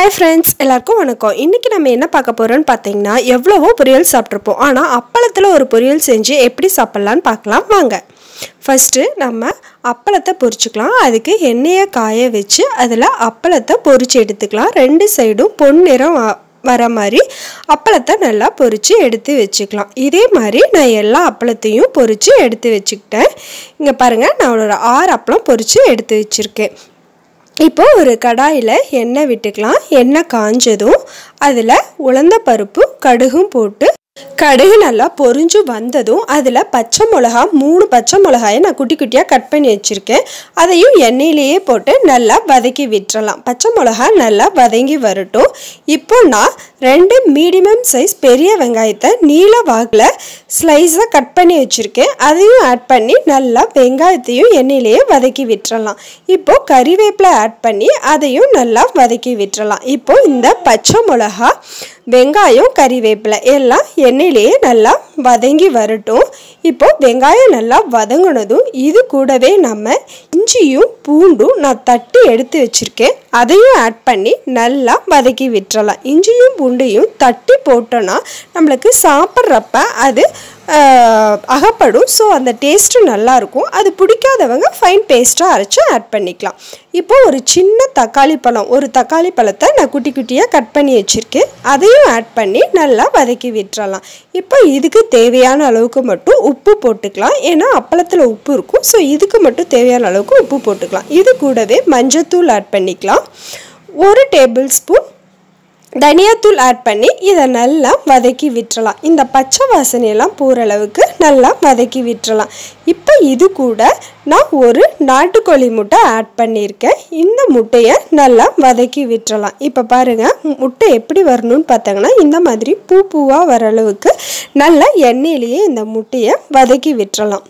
hi friends எல்லாருக்கும் வணக்கம் இன்றைக்கி நம்ம என்ன பார்க்க போகிறோன்னு பார்த்தீங்கன்னா எவ்வளவோ பொரியல் சாப்பிட்ருப்போம் ஆனால் அப்பளத்தில் ஒரு பொரியல் செஞ்சு எப்படி சாப்பிட்லான்னு பார்க்கலாம் வாங்க ஃபஸ்ட்டு நம்ம அப்பளத்தை பொரிச்சுக்கலாம் அதுக்கு எண்ணெயை காய வச்சு அதில் அப்பளத்தை பொரிச்சு எடுத்துக்கலாம் ரெண்டு சைடும் பொன்னிறம் வர மாதிரி அப்பளத்தை நல்லா பொரித்து எடுத்து வச்சுக்கலாம் இதே மாதிரி நான் எல்லா அப்பளத்தையும் பொரித்து எடுத்து வச்சுக்கிட்டேன் இங்கே பாருங்கள் நான் ஒரு ஆறு அப்பளம் பொரித்து எடுத்து வச்சுருக்கேன் இப்போது ஒரு கடாயில் எண்ணெய் விட்டுக்கலாம் எண்ணெய் காஞ்சதும் அதில் உளுந்த பருப்பு கடுகும் போட்டு கடுகு நல்லா பொறிஞ்சு வந்ததும் அதில் பச்சை மிளகா மூணு பச்சை மிளகாயை நான் குட்டி குட்டியாக கட் பண்ணி வச்சுருக்கேன் அதையும் எண்ணெயிலேயே போட்டு நல்லா வதக்கி விட்டுறலாம் பச்சை மிளகா நல்லா வதங்கி வரட்டும் இப்போ நான் ரெண்டு மீடியமம் சைஸ் பெரிய வெங்காயத்தை நீல வாக்கில் ஸ்லைஸாக கட் பண்ணி வச்சுருக்கேன் அதையும் ஆட் பண்ணி நல்லா வெங்காயத்தையும் எண்ணெயிலேயே வதக்கி விட்டுறலாம் இப்போது கறிவேப்பிலை ஆட் பண்ணி அதையும் நல்லா வதக்கி விட்டுறலாம் இப்போது இந்த பச்சை மிளகா வெங்காயம் கறிவேப்பிலை எல்லாம் எண்ணெயிலேயே நல்லா வதங்கி வரட்டும் இப்போது வெங்காயம் நல்லா வதங்கினதும் இது கூடவே நம்ம இஞ்சியும் பூண்டும் நான் தட்டி எடுத்து வச்சுருக்கேன் அதையும் ஆட் பண்ணி நல்லா வதக்கி விட்டுறலாம் இஞ்சியும் பூண்டையும் தட்டி போட்டோன்னா நம்மளுக்கு சாப்பிட்றப்ப அது அகப்படும் ஸோ அந்த டேஸ்ட்டு நல்லாயிருக்கும் அது பிடிக்காதவங்க ஃபைன் பேஸ்ட்டாக அரைச்சி ஆட் பண்ணிக்கலாம் இப்போது ஒரு சின்ன தக்காளி பழம் ஒரு தக்காளி பழத்தை நான் குட்டி குட்டியாக கட் பண்ணி வச்சுருக்கேன் அதையும் ஆட் பண்ணி நல்லா வதக்கி விட்டுறலாம் இப்போ இதுக்கு தேவையான அளவுக்கு மட்டும் உப்பு போட்டுக்கலாம் ஏன்னா அப்பளத்தில் உப்பு இருக்கும் ஸோ இதுக்கு மட்டும் தேவையான அளவுக்கு உப்பு போட்டுக்கலாம் இது கூடவே மஞ்சத்தூள் ஆட் பண்ணிக்கலாம் ஒரு டேபிள் ஸ்பூன் தனியாத்தூள் ஆட் பண்ணி இதை நல்லா வதக்கி விட்டுறலாம் இந்த பச்சை வாசனையெல்லாம் போகிற அளவுக்கு நல்லா வதக்கி விட்டுறலாம் இப்போ இது கூட நான் ஒரு நாட்டுக்கோழி முட்டை ஆட் பண்ணியிருக்கேன் இந்த முட்டையை நல்லா வதக்கி விட்டுறலாம் இப்போ பாருங்கள் முட்டை எப்படி வரணும்னு பார்த்தாங்கன்னா இந்த மாதிரி பூ பூவாக வர அளவுக்கு நல்லா எண்ணெயிலேயே இந்த முட்டையை வதக்கி விட்டுறலாம்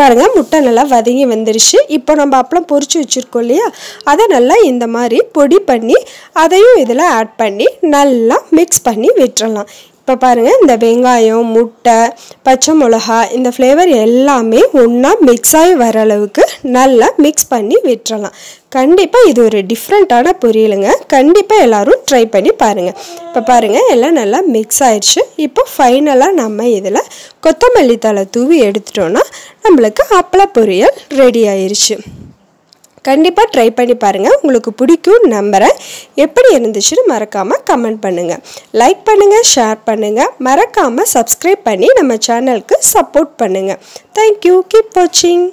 பாருங்கள் முட்டை நல்லா வதங்கி வந்துருச்சு இப்போ நம்ம அப்பளம் பொறிச்சு வச்சுருக்கோம் இல்லையா அதை நல்லா இந்த மாதிரி பொடி பண்ணி அதையும் இதில் ஆட் பண்ணி நல்லா மிக்ஸ் பண்ணி விட்டுறலாம் இப்போ பாருங்கள் இந்த வெங்காயம் முட்டை பச்சை மிளகா இந்த ஃப்ளேவர் எல்லாமே ஒன்றா மிக்ஸ் ஆகி வர அளவுக்கு நல்லா மிக்ஸ் பண்ணி விட்டுறலாம் கண்டிப்பாக இது ஒரு டிஃப்ரெண்ட்டான பொரியலுங்க கண்டிப்பாக எல்லோரும் ட்ரை பண்ணி பாருங்கள் இப்போ பாருங்கள் எல்லாம் நல்லா மிக்ஸ் ஆயிடுச்சு இப்போ ஃபைனலாக நம்ம இதில் கொத்தமல்லி தலை தூவி எடுத்துட்டோன்னா நம்மளுக்கு அப்பள பொரியல் ரெடி ஆயிடுச்சு கண்டிப்பாக ட்ரை பண்ணி பாருங்கள் உங்களுக்கு பிடிக்கும் நம்புகிறேன் எப்படி இருந்துச்சுன்னு மறக்காமல் கமெண்ட் பண்ணுங்கள் லைக் பண்ணுங்கள் ஷேர் பண்ணுங்கள் மறக்காமல் சப்ஸ்கிரைப் பண்ணி நம்ம சேனலுக்கு சப்போர்ட் பண்ணுங்கள் தேங்க்யூ கீப் வாட்சிங்